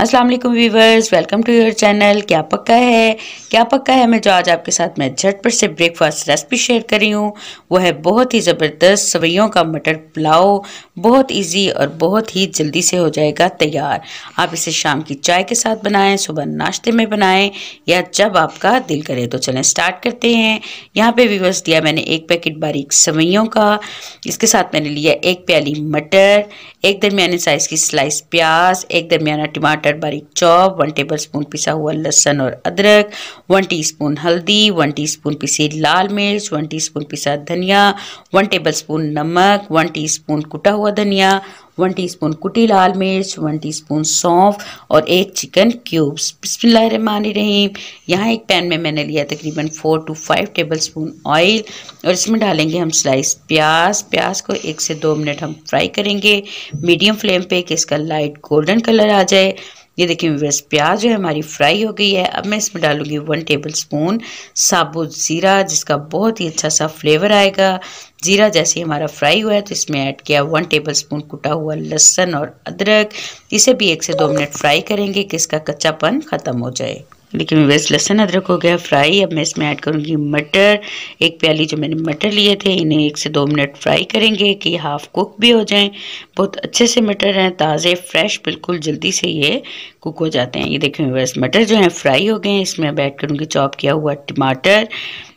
अस्सलाम वालेकुम viewers welcome to your channel क्या पक्का है क्या पक्का है मैं जो आज आपके साथ मैं झटपट से ब्रेकफास्ट रेसिपी शेयर कर रही हूँ वो है बहुत ही ज़बरदस्त सवैयों का मटर पुलाव बहुत इजी और बहुत ही जल्दी से हो जाएगा तैयार आप इसे शाम की चाय के साथ बनाएं सुबह नाश्ते में बनाएं या जब आपका दिल करे तो चलें स्टार्ट करते हैं यहाँ पर वीवर्स दिया मैंने एक पैकेट बारीक सवैयों का इसके साथ मैंने लिया एक प्याली मटर एक दरमियाने साइज़ की स्लाइस प्याज एक दरमियाना टमाटर टमाटर बारीक चॉप वन टेबल स्पून पिसा हुआ लहसन और अदरक वन टीस्पून हल्दी वन टीस्पून पिसी लाल मिर्च वन टीस्पून पिसा धनिया वन टेबल स्पून नमक वन टीस्पून कुटा हुआ धनिया वन टीस्पून कुटी लाल मिर्च वन टीस्पून सौंफ और एक चिकन क्यूब्स बिस्मिल्लाहमान रहीम यहाँ एक पैन में मैंने लिया तकरीबन four to five tablespoon oil और इसमें डालेंगे हम स्लाइस प्याज प्याज को एक से दो मिनट हम फ्राई करेंगे मीडियम फ्लेम पे कि इसका लाइट गोल्डन कलर आ जाए ये देखिए बस प्याज जो है हमारी फ्राई हो गई है अब मैं इसमें डालूंगी वन टेबल स्पून साबुत ज़ीरा जिसका बहुत ही अच्छा सा फ्लेवर आएगा ज़ीरा जैसे ही हमारा फ्राई हुआ है तो इसमें ऐड किया वन टेबल स्पून कुटा हुआ लहसन और अदरक इसे भी एक से दो मिनट फ्राई करेंगे कि इसका कच्चापन ख़त्म हो जाए देखिए मैं पास लहसन अदरक हो गया फ्राई अब मैं इसमें ऐड करूँगी मटर एक प्याली जो मैंने मटर लिए थे इन्हें एक से दो मिनट फ्राई करेंगे कि हाफ कुक भी हो जाएं बहुत अच्छे से मटर हैं ताज़े फ्रेश बिल्कुल जल्दी से ये कुक हो जाते हैं ये देखिए मैं पास मटर जो हैं फ्राई हो गए हैं इसमें अब ऐड करूँगी चॉप किया हुआ टमाटर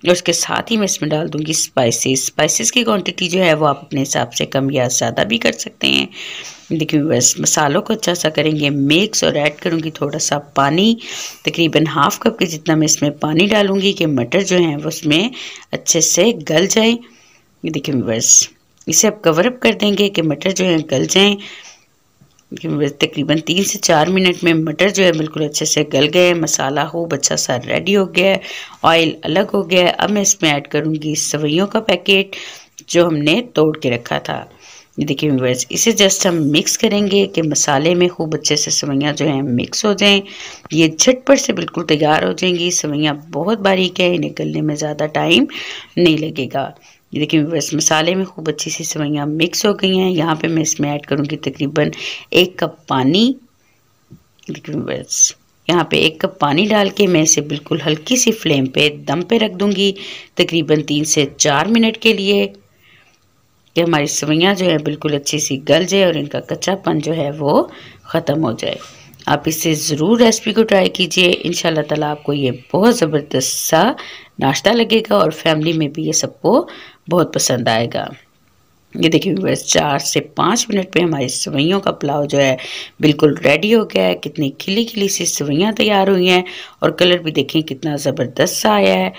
और उसके साथ ही मैं इसमें डाल दूँगी स्पाइसिस स्पाइसिस की क्वान्टिटी जो है वो आप अपने हिसाब से कम या ज़्यादा भी कर सकते हैं देखिए बस मसालों को अच्छा सा करेंगे मिक्स और ऐड करूँगी थोड़ा सा पानी तकरीबन हाफ कप के जितना मैं इसमें पानी डालूँगी कि मटर जो है वो उसमें अच्छे से गल जाए देखिए बस इसे अब कवर अप कर देंगे कि मटर जो है गल जाएँ तकरीबन तीन से चार मिनट में मटर जो है बिल्कुल अच्छे से गल गए मसाला खूब अच्छा सा रेडी हो गया ऑयल अलग हो गया अब मैं इसमें ऐड करूँगी सवैयों का पैकेट जो हमने तोड़ के रखा था ये देखिए व्यूअर्स इसे जस्ट हम मिक्स करेंगे कि मसाले में खूब अच्छे से सवैयाँ जो हैं मिक्स हो जाएं ये झटपट से बिल्कुल तैयार हो जाएंगी सवैयाँ बहुत बारीक है इन्हें गलने में ज़्यादा टाइम नहीं लगेगा ये देखिए व्यूअर्स मसाले में खूब अच्छी सी सवैयाँ मिक्स हो गई हैं यहाँ पर मैं इसमें ऐड करूँगी तकरीबन एक कप पानी देखिए व्यूअर्स यहाँ पे एक कप पानी डाल के मैं इसे बिल्कुल हल्की सी फ्लेम पे दम पे रख दूँगी तकरीबन तीन से चार मिनट के लिए कि हमारी सवैयाँ जो है बिल्कुल अच्छी सी गल जाए और इनका कच्चापन जो है वो ख़त्म हो जाए आप इसे ज़रूर रेसिपी को ट्राई कीजिए इन तला आपको ये बहुत ज़बरदस्त सा नाश्ता लगेगा और फैमिली में भी ये सबको बहुत पसंद आएगा ये देखिए बस चार से पाँच मिनट पे हमारी सवैयों का पुलाव जो है बिल्कुल रेडी हो गया है कितनी खिली खिली सी सवैयाँ तैयार हुई हैं और कलर भी देखें कितना ज़बरदस्त सा आया है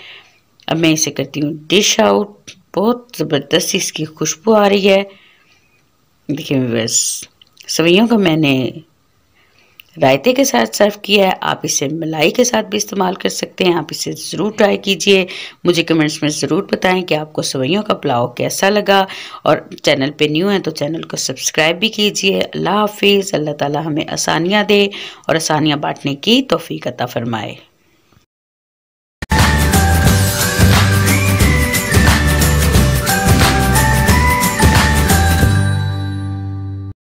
अब मैं इसे करती हूँ डिश आउट बहुत ज़बरदस्त इसकी खुशबू आ रही है देखिए बस सवैयों को मैंने रायते के साथ सर्व किया है आप इसे मलाई के साथ भी इस्तेमाल कर सकते हैं आप इसे ज़रूर ट्राई कीजिए मुझे कमेंट्स में ज़रूर बताएं कि आपको सवैयों का पुलाव कैसा लगा और चैनल पे न्यू हैं तो चैनल को सब्सक्राइब भी कीजिए अल्लाह हाफिज़ अल्लाह ताला हमें आसानियाँ दे और आसानियाँ बांटने की तोफ़ी अता फ़रमाए